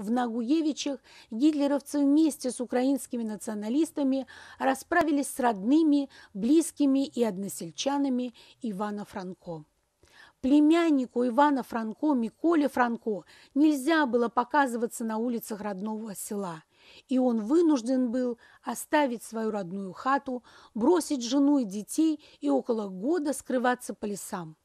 в Нагуевичах гитлеровцы вместе с украинскими националистами расправились с родными, близкими и односельчанами Ивана Франко. Племяннику Ивана Франко, Миколе Франко, нельзя было показываться на улицах родного села – и он вынужден был оставить свою родную хату, бросить жену и детей и около года скрываться по лесам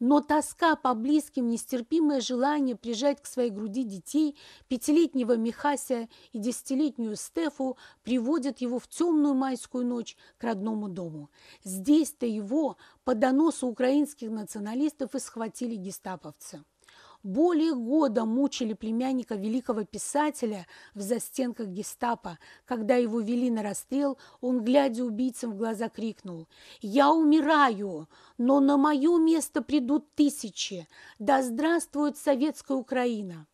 но тоска по близким, нестерпимое желание прижать к своей груди детей, пятилетнего Михася и десятилетнюю Стефу приводят его в темную майскую ночь к родному дому. Здесь-то его по доносу украинских националистов и схватили гестаповцы. Более года мучили племянника великого писателя в застенках гестапо. Когда его вели на расстрел, он, глядя убийцам в глаза, крикнул «Я умираю, но на мое место придут тысячи! Да здравствует советская Украина!»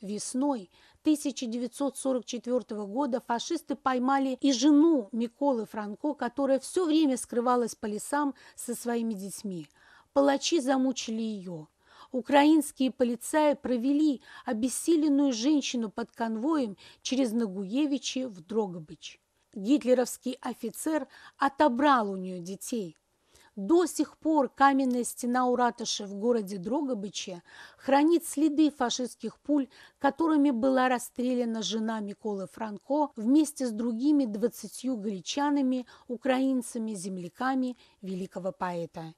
Весной 1944 года фашисты поймали и жену Миколы Франко, которая все время скрывалась по лесам со своими детьми. Палачи замучили ее. Украинские полицаи провели обессиленную женщину под конвоем через Нагуевичи в Дрогобыч. Гитлеровский офицер отобрал у нее детей. До сих пор каменная стена у ратуши в городе Дрогобыче хранит следы фашистских пуль, которыми была расстреляна жена Миколы Франко вместе с другими двадцатью галичанами, украинцами, земляками великого поэта.